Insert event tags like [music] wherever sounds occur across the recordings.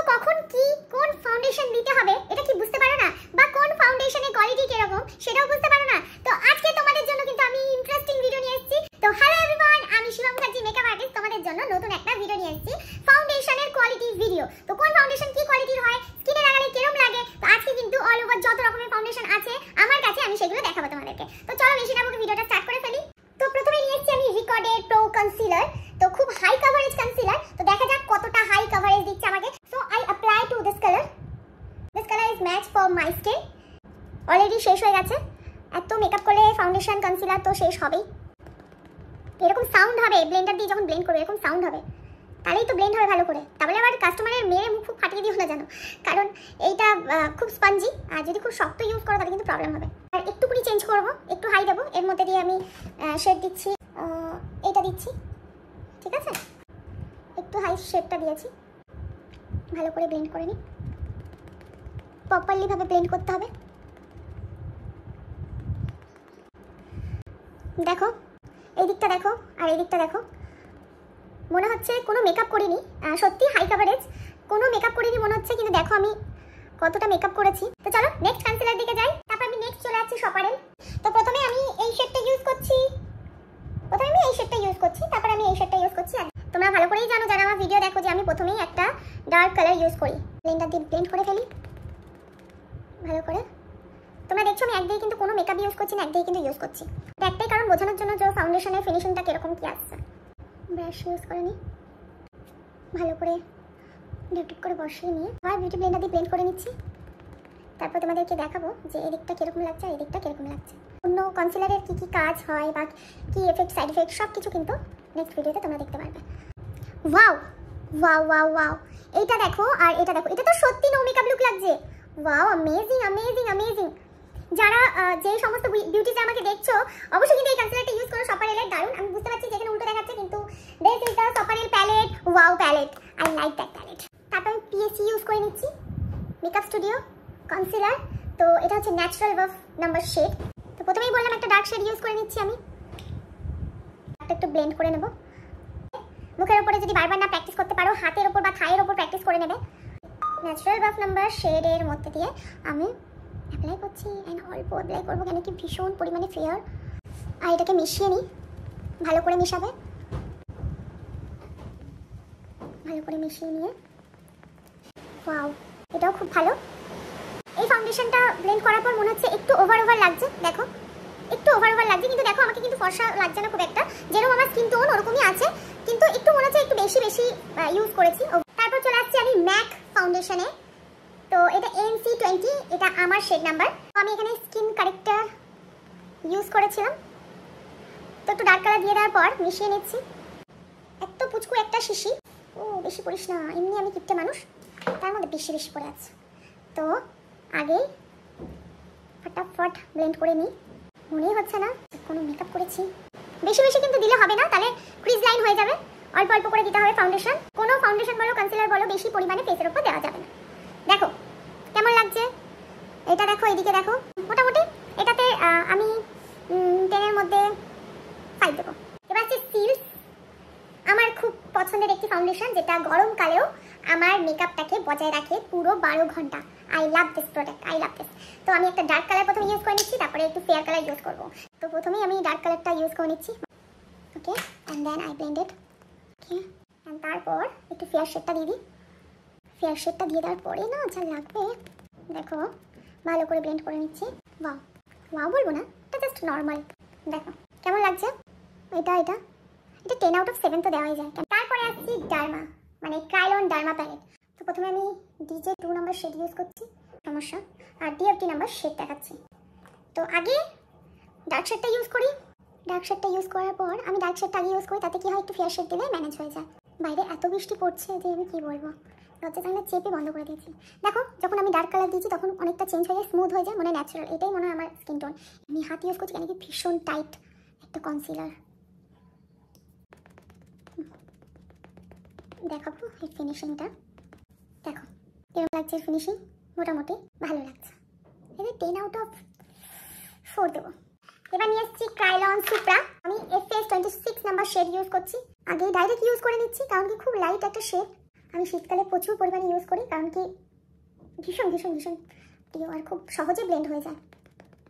তো কখন কি কোন ফাউন্ডেশন দিতে হবে এটা কি বুঝতে পারো না বা কোন ফাউন্ডেশনের কোয়ালিটি কিরকম সেটাও বুঝতে পারো না তো আজকে তোমাদের জন্য কিন্তু আমি ইন্টারেস্টিং ভিডিও নিয়ে এসেছি তো হ্যালো এভরিওয়ান আমি শিবম মুখার্জি মেকআপ আর্টিস্ট তোমাদের জন্য নতুন একটা ভিডিও নিয়ে এসেছি শেষ হয়ে গেছে এত মেকআপ করলে ফাউন্ডেশন কনসিলার তো শেষ হবেই এরকম সাউন্ড হবে ব্লেন্ডার দিয়ে যখন ব্লেন্ড করবে এরকম সাউন্ড হবে তাহলেই তো ব্লেন্ড হবে ভালো করে তাহলে আবার কাস্টমারের মেয়ে মুখ খুব ফাটিয়ে দিও না জানো কারণ এইটা খুব স্পঞ্জি আর যদি খুব শক্ত ইউজ করো তাহলে কিন্তু প্রবলেম হবে আর একটুকুনি চেঞ্জ করব একটু হাই দেবো এর মধ্যে দিয়ে আমি শেড দিচ্ছি এটা দিচ্ছি ঠিক আছে একটু হাই শেডটা দিয়েছি ভালো করে ব্লেন্ড করে নিই প্রপারলিভাবে ব্লেন্ড করতে হবে দেখো এই দিকটা দেখো আর এই দিকটা দেখো মনে হচ্ছে কোনো মেকআপ করিনি সত্যি হাই কাভারেজ কোনো মেকআপ করিনি মনে হচ্ছে কিন্তু দেখো আমি কতটা মেকআপ করেছি তো চলো নেক্সট কান্সিলার দিকে যাই তারপর আমি নেক্সট চলে আসছি সপারেল তো প্রথমে আমি এই শেডটা ইউজ করছি প্রথমে আমি এই শেডটা ইউজ করছি তারপর আমি এই শেডটা ইউজ করছি তোমরা ভালো করেই জানো যারা আমার ভিডিও দেখো যে আমি প্রথমেই একটা ডার্ক কালার ইউজ করি কিন্তু কোনো মেকআপ ইউজ করছি না একটাই কিন্তু ইউজ করছি তো একটাই কারণ বোঝানোর জন্য যে ফাউন্ডেশনের ফিনিশিংটা কীরকম কী আসছে ব্রাশ ইউজ করেনি ভালো করে ডেপটিপ করে বসিয়ে নিয়ে আর বিউটি ব্লেন্ডার দিয়ে ব্লেন্ড করে নিচ্ছি তারপর তোমাদেরকে দেখাবো যে এদিকটা কীরকম লাগছে আর এদিকটা কীরকম লাগছে অন্য কনসিলারের কী কী কাজ হয় বা কী এফেক্ট সাইড এফেক্ট সব কিছু কিন্তু নেক্সট ভিডিওতে তোমরা দেখতে পারবে ওয়াও ওয়াও ওয়াও ওয়াও এটা দেখো আর এটা দেখো এটা তো সত্যি নৌমিকা লুক লাগছে ওয়াও অ্যামেজিং অ্যামেজিং অ্যামেজিং যারা যেই সমস্ত বিউটিতে আমাকে দেখছো অবশ্যই কিন্তু এই কনসিলারটা ইউজ করো সপার এলের দারুন আমি বুঝতে পারছি যেখানে উল্টো দেখাচ্ছে কিন্তু this is the super L palette wow palette I like that palette তারপর আমি পিএসসি ইউজ করে নিচ্ছি মেকআপ স্টুডিও কনসিলার তো এটা হচ্ছে ন্যাচারাল ওয়াফ নাম্বার শেড তো প্রথমেই বললাম একটা ডার্ক শেড ইউজ করে নিচ্ছি আমি একটা একটু ব্লেন্ড করে নেব মুখের ওপরে যদি বারবার না প্র্যাকটিস করতে পারো হাতের ওপর বা থায়ের ওপর প্র্যাকটিস করে নেবে ন্যাচারাল বাফ নাম্বার শেডের মধ্যে দিয়ে আমি অ্যাপ্লাই করছি অ্যান্ড অল্প অ্যাপ্লাই করবো কেন কি ভীষণ পরিমাণে ফেয়ার আর এটাকে মিশিয়ে নিই ভালো করে মিশাবে ভালো করে মিশিয়ে নিয়ে ওয়াও এটাও খুব ভালো এই ফাউন্ডেশনটা ব্লেন্ড করার পর মনে হচ্ছে একটু ওভার ওভার লাগছে দেখো একটু ওভার ওভার লাগছে কিন্তু দেখো আমাকে কিন্তু ফর্সা লাগছে না খুব একটা যেরকম আমার স্কিন টোন ওরকমই আছে কিন্তু একটু মনে হচ্ছে একটু বেশি বেশি ইউজ করেছি তারপর চলে আসছি আমি ম্যাক ফাউন্ডেশনে তো এটা এনসি টোয়েন্টি এটা আমার শেড নাম্বার আমি এখানে স্কিন কারেক্টার ইউজ করেছিলাম তো একটু ডার্ক কালার দিয়ে দেওয়ার পর মিশিয়ে নিচ্ছি এত পুচকু একটা শিশি ও বেশি পড়িস না এমনি আমি কিপটে মানুষ তার মধ্যে বেশি বেশি পড়ে আছে তো আগে ফটাফট ব্লেন্ড করে নিই মনেই হচ্ছে না কোনো মেকআপ করেছি বেশি বেশি কিন্তু দিলে হবে না তাহলে ক্রিজ লাইন হয়ে যাবে অল্প অল্প করে দিতে হবে ফাউন্ডেশন কোনো ফাউন্ডেশন বলো কনসিলার বলো বেশি পরিমাণে ফেসের উপর দেওয়া যাবে না দেখো কেমন লাগছে এটা দেখো এদিকে দেখো মোটামুটি এটাতে আমি টেনের মধ্যে ফাইভ দেবো এবার হচ্ছে সিলস আমার খুব পছন্দের একটি ফাউন্ডেশন যেটা গরমকালেও আমার মেকআপটাকে বজায় রাখে পুরো বারো ঘন্টা I love this product I love this তো আমি একটা ডার্ক কালার প্রথমে ইউজ করে নিচ্ছি তারপরে একটু ফেয়ার কালার ইউজ করবো তো প্রথমেই আমি ডার্ক কালারটা ইউজ করে নিচ্ছি okay and then I blended okay and তারপর একটু ফেয়ার শেডটা দিয়ে দিই ফেয়ার শেডটা দিয়ে দেওয়ার পরে না যা লাগবে দেখো ভালো করে ব্লেন্ড করে নিচ্ছি বা ওয়া বলবো না এটা জাস্ট নর্মাল দেখো কেমন লাগছে এটা এটা এটা টেন আউট অফ সেভেন তো দেওয়াই যায় তারপরে আসছি ডার্মা মানে ক্রাইলন ডার্মা প্যালেট তো প্রথমে আমি DJ two number shade use করছি সমস্যা আর ডিএফটি নাম্বার শেড দেখাচ্ছি তো আগে ডার্ক শেডটা ইউজ করি ডার্ক শেডটা ইউজ করার পর আমি ডার্ক শেডটা আগে ইউজ করি তাতে কি হয় একটু ফেয়ার শেড দিলে ম্যানেজ হয়ে যায় বাইরে এত বৃষ্টি পড়ছে যে আমি কি বলবো দরজা জানলা চেপে বন্ধ করে দিয়েছি দেখো যখন আমি ডার্ক কালার দিয়েছি তখন অনেকটা চেঞ্জ হয়ে যায় স্মুথ হয়ে যায় মনে ন্যাচারাল এটাই মনে হয় আমার স্কিন টোন আমি হাত ইউজ করছি কেন কি ভীষণ টাইট একটা কনসিলার দেখাবো এই ফিনিশিংটা দেখো কেমন লাগছে ফিনিশিং মোটামুটি ভালো লাগছে এবার টেন আউট অফ ফোর দেবো এবার নিয়ে এসেছি ক্রাইলন সুপ্রা আমি F S twenty six number shade use করছি আগে ডাইরেক্ট ইউজ করে নিচ্ছি কারণ কি খুব লাইট একটা শেড আমি শীতকালে প্রচুর পরিমাণে ইউজ করি কারণ কি ভীষণ ভীষণ ভীষণ প্রিয় আর খুব সহজে ব্লেন্ড হয়ে যায়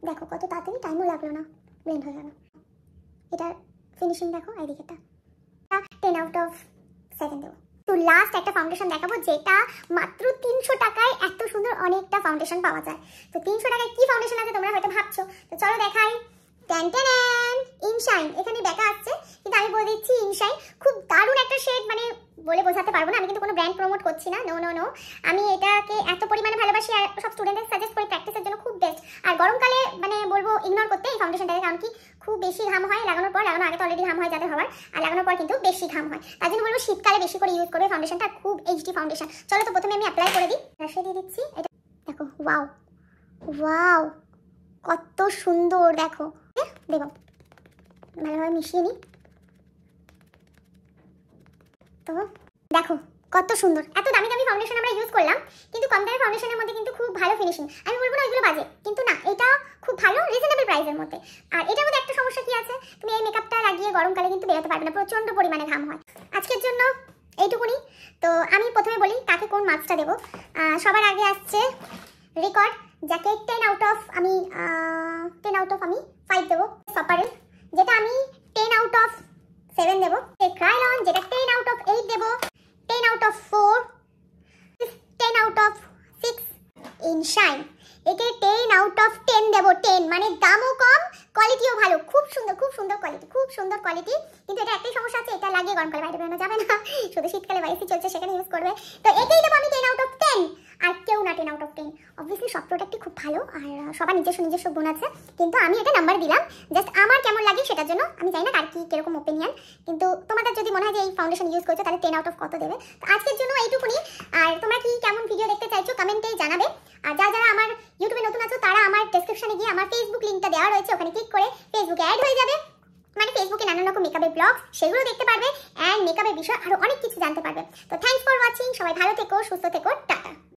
দেখো কত তাড়াতাড়ি টাইমও লাগলো না ব্লেন্ড হয়ে গেল এটার ফিনিশিং দেখো এই টেন আউট অফ সেভেন দেবো তো লাস্ট একটা ফাউন্ডেশন দেখাবো যেটা মাত্র তিনশো টাকায় এত সুন্দর অনেকটা ফাউন্ডেশন পাওয়া যায় তো তিনশো টাকায় কি ফাউন্ডেশন আছে তোমরা হয়তো ভাবছো তো চলো দেখাই ইনশাইন এখানে দেখা আসছে কিন্তু আমি বলে দিচ্ছি ইনশাইন খুব দারুণ একটা শেড মানে বলে বোঝাতে পারবো না আমি কিন্তু কোনো ব্র্যান্ড প্রমোট করছি না নো নো নো আমি এটাকে এত পরিমাণে ভালোবাসি আর সব স্টুডেন্টদের সাজেস্ট করি প্র্যাকটিসের জন্য খুব বেস্ট আর গরমকালে মানে বলবো ইগনোর করতে এই ফাউন্ডেশনটাকে কারণ কি খুব বেশি ঘাম হয় লাগানোর পর লাগানো আগে তো অলরেডি ঘাম হয় যাদের হওয়ার আর লাগানোর পর কিন্তু বেশি ঘাম হয় তার জন্য বলবো শীতকালে বেশি করে ইউজ করবে ফাউন্ডেশনটা খুব এইচডি ফাউন্ডেশন চলো তো প্রথমে আমি অ্যাপ্লাই করে দিই রাশে দিয়ে দিচ্ছি এটা দেখো ওয়াও ওয়াও কত সুন্দর দেখো দেখো ভালোভাবে মিশিয়ে নিই দেখো কত সুন্দর এত দামি দামি ফাউন্ডেশন আমরা ইউজ করলাম কিন্তু কম দামি ফাউন্ডেশনের মধ্যে কিন্তু খুব ভালো ফিনিশিং আমি বলবো না এগুলো বাজে কিন্তু না এটা খুব ভালো রিজনেবল প্রাইসের মধ্যে আর এটার মধ্যে একটা সমস্যা কি আছে তুমি এই মেকআপটা লাগিয়ে গরমকালে কিন্তু বেরোতে পারবে না প্রচণ্ড পরিমাণে ঘাম হয় আজকের জন্য এইটুকুনি তো আমি প্রথমে বলি কাকে কোন মাছটা দেবো সবার আগে আসছে রেকর্ড যাকে টেন আউট অফ আমি টেন আউট অফ আমি ফাইভ দেবো মানে দামও কম কোয়ালিটিও ভালো খুব সুন্দর খুব সুন্দর কোয়ালিটি খুব সুন্দর কোয়ালিটি কিন্তু এটা একটাই সমস্যা আছে এটা লাগিয়ে গরমকালে বাইরে বেরোনো যাবে না [laughs] শুধু শীতকালে বাইসি চলছে সেখানে ইউজ করবে তো এটাই দেবো আমি টেন আউট অফ টেন আর কেউ না ten out of ten obviously সব প্রোডাক্টই খুব ভালো আর সবার নিজস্ব নিজস্ব গুণ আছে কিন্তু আমি এটা নাম্বার দিলাম জাস্ট আমার কেমন লাগে সেটার জন্য আমি জানি না কার কি কীরকম ওপিনিয়ন কিন্তু তোমাদের যদি মনে হয় যে এই ফাউন্ডেশন ইউজ করছো তাহলে টেন আউট অফ কত দেবে তো আজকের জন্য এইটুকুনি আর তোমরা কি কেমন ভিডিও দেখতে চাইছো কমেন্টেই জানাবে আর যারা যারা ফেসবুক লিঙ্কটা দেওয়া রয়েছে ওখানে ক্লিক করে ফেসবুকে অ্যাড হয়ে যাবে মানে ফেসবুকে নানান রকম মেকআপের ব্লগ সেগুলো দেখতে পারবে অ্যান্ড মেকআপের বিষয়ে আরও অনেক কিছু জানতে পারবে তো থ্যাংকস ফর ওয়াচিং সবাই ভালো থেকো সুস্থ থেকো টাটা